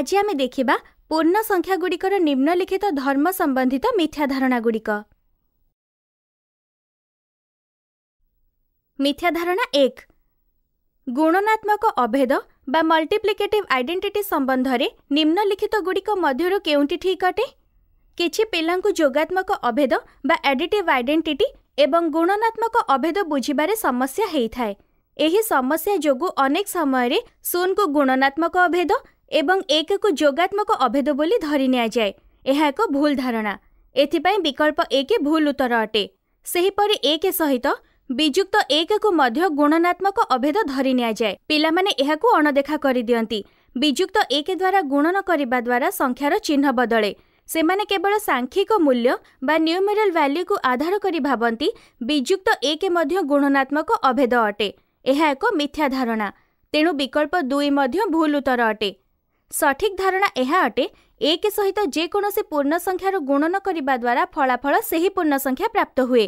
ଆଜି ଆମେ ଦେଖିବା ପୂର୍ଣ୍ଣ ସଂଖ୍ୟାଗୁଡ଼ିକର ନିମ୍ନଲିଖିତ ଧର୍ମ ସମ୍ବନ୍ଧିତ ମିଥ୍ୟାଧାରଣାଗୁଡ଼ିକ ମିଥ୍ୟାଧାରଣା ଏକ ଗୁଣନାତ୍ମକ ଅଭେଦ ବା ମଲ୍ଟିପ୍ଲିକେଟିଭ୍ ଆଇଡେଣ୍ଟିଟି ସମ୍ବନ୍ଧରେ ନିମ୍ନଲିଖିତଗୁଡ଼ିକ ମଧ୍ୟରୁ କେଉଁଟି ଠିକ୍ ଅଟେ କିଛି ପିଲାଙ୍କୁ ଯୋଗାତ୍ମକ ଅଭେଦ ବା ଆଡିଟିଭ୍ ଆଇଡେଣ୍ଟିଟି ଏବଂ ଗୁଣନାତ୍ମକ ଅଭେଦ ବୁଝିବାରେ ସମସ୍ୟା ହେଇଥାଏ ଏହି ସମସ୍ୟା ଯୋଗୁଁ ଅନେକ ସମୟରେ ଶୂନକୁ ଗୁଣନାତ୍ମକ ଅଭେଦ এবং এককে যোগাত্মক অভেদ বলি ধরি নেয় যায় ইহা এক ভুল ধারণা এতি পই বিকল্প একে ভুল উত্তর अटे সেইপরি একে সহিত বিজুক্ত এককে মধ্য গুণনাত্মক অভেদ ধরি নেয় যায় pila মানে ইহা কো অনদেখা করি দিয়ন্তি বিজুক্ত একে দ্বারা গুণন করিবা দ্বারা সংখ্যার চিহ্ন বদলে সে মানে কেবল সাংখ্যিক মূল্য বা নিউমেরাল ভ্যালু কো আধার করি ভাবন্তি বিজুক্ত একে মধ্য গুণনাত্মক অভেদ अटे ইহা এক মিথ্যা ধারণা তেনু বিকল্প 2 মধ্য ভুল উত্তর अटे ସଠିକ୍ ଧାରଣା ଏହା ଅଟେ ଏକ ସହିତ ଯେକୌଣସି ପୂର୍ଣ୍ଣ ପୂର୍ଣ୍ଣସଂଖ୍ୟାରୁ ଗୁଣନ କରିବା ଦ୍ୱାରା ଫଳାଫଳ ସେହି ପୂର୍ଣ୍ଣସଂଖ୍ୟା ପ୍ରାପ୍ତ ହୁଏ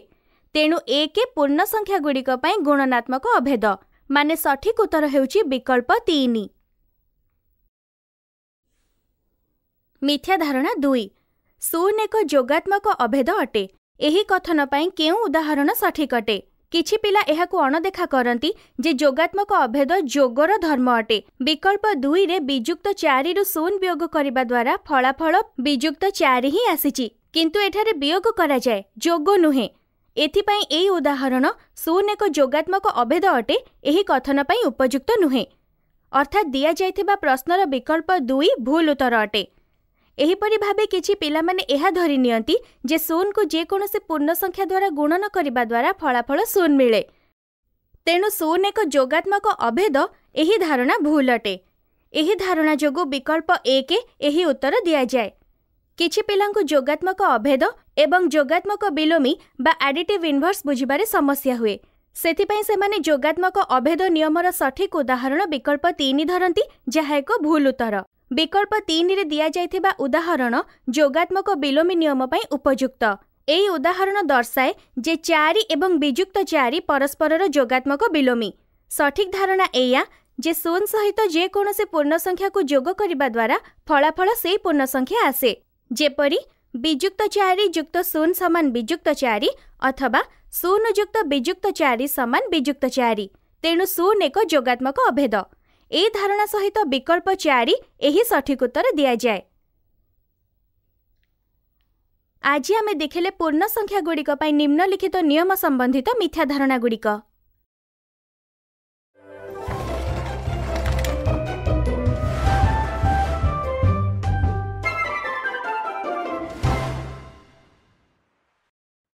ତେଣୁ ଏକ ଗୁଡ଼ିକ ପାଇଁ ଗୁଣନାତ୍ମକ ଅଭେଦ ମାନେ ସଠିକ୍ ଉତ୍ତର ହେଉଛି ବିକଳ୍ପ ତିନି ମିଥ୍ୟା ଧାରଣା ଦୁଇ ଶୂନ ଏକ ଯୋଗାତ୍ମକ ଅଭେଦ ଅଟେ ଏହି କଥନ ପାଇଁ କେଉଁ ଉଦାହରଣ ସଠିକ୍ ଅଟେ କିଛି ପିଲା ଏହାକୁ ଅଣଦେଖା କରନ୍ତି ଯେ ଯୋଗାତ୍ମକ ଅଭେଦ ଯୋଗର ଧର୍ମ ଅଟେ ବିକଳ୍ପ ଦୁଇରେ ବିଯୁକ୍ତ ଚାରିରୁ ଶୂନ ବିୟୋଗ କରିବା ଦ୍ୱାରା ଫଳାଫଳ ବିଯୁକ୍ତ ଚାରି ହିଁ ଆସିଛି କିନ୍ତୁ ଏଠାରେ ବିୟୋଗ କରାଯାଏ ଯୋଗ ନୁହେଁ ଏଥିପାଇଁ ଏହି ଉଦାହରଣ ଶୂନ ଏକ ଯୋଗାତ୍ମକ ଅଭେଦ ଅଟେ ଏହି କଥନ ପାଇଁ ଉପଯୁକ୍ତ ନୁହେଁ ଅର୍ଥାତ୍ ଦିଆଯାଇଥିବା ପ୍ରଶ୍ନର ବିକଳ୍ପ ଦୁଇ ଭୁଲ ଉତ୍ତର ଅଟେ ଏହିପରି ଭାବେ କିଛି ପିଲାମାନେ ଏହା ଧରି ନିଅନ୍ତି ଯେ ଶୂନକୁ ଯେକୌଣସି ପୂର୍ଣ୍ଣ ସଂଖ୍ୟା ଦ୍ୱାରା ଗୁଣନ କରିବା ଦ୍ୱାରା ଫଳାଫଳ ଶୂନ ମିଳେ ତେଣୁ ଶୂନ ଏକ ଯୋଗାତ୍ମକ ଅଭେଦ ଏହି ଧାରଣା ଭୁଲ ଅଟେ ଏହି ଧାରଣା ଯୋଗୁଁ ବିକଳ୍ପ ଏକ ଏହି ଉତ୍ତର ଦିଆଯାଏ କିଛି ପିଲାଙ୍କୁ ଯୋଗାତ୍ମକ ଅଭେଦ ଏବଂ ଯୋଗାତ୍ମକ ବିଲୋମି ବା ଆଡିଟିଭ୍ ଇନଭର୍ସ ବୁଝିବାରେ ସମସ୍ୟା ହୁଏ ସେଥିପାଇଁ ସେମାନେ ଯୋଗାତ୍ମକ ଅଭେଦ ନିୟମର ସଠିକ୍ ଉଦାହରଣ ବିକଳ୍ପ ତିନି ଧରନ୍ତି ଯାହା ଏକ ଭୁଲ ଉତ୍ତର बिकल्प्रे दि उदाहरण जोगात्मक बिलमी नियम उपयुक्त ए उदाहरण दर्शाए चारिक्त चारिस्पर र जात्मक बिोमी सठिक धारणा ए सुन सहित जो पूर्णसंख्याक जोक फलाफल सही पूर्णसङ्ख्या आसे जप वियुक्त चारिुक्त सुन समान विजुक्त चारि अथवा सुन जुक्त वियुक्त चारिमान विजुक्त चारि तेणु सुन एक जात्मक अभेद ଏହି ଧାରଣା ସହିତ ବିକଳ୍ପ ଚାରି ଏହି ସଠିକ ଉତ୍ତର ଦିଆଯାଏ ଆଜି ଆମେ ଦେଖିଲେ ପୂର୍ଣ୍ଣ ସଂଖ୍ୟାଗୁଡ଼ିକ ପାଇଁ ନିମ୍ନଲିଖିତ ନିୟମ ସମ୍ବନ୍ଧିତ ମିଥ୍ୟା ଧାରଣାଗୁଡ଼ିକ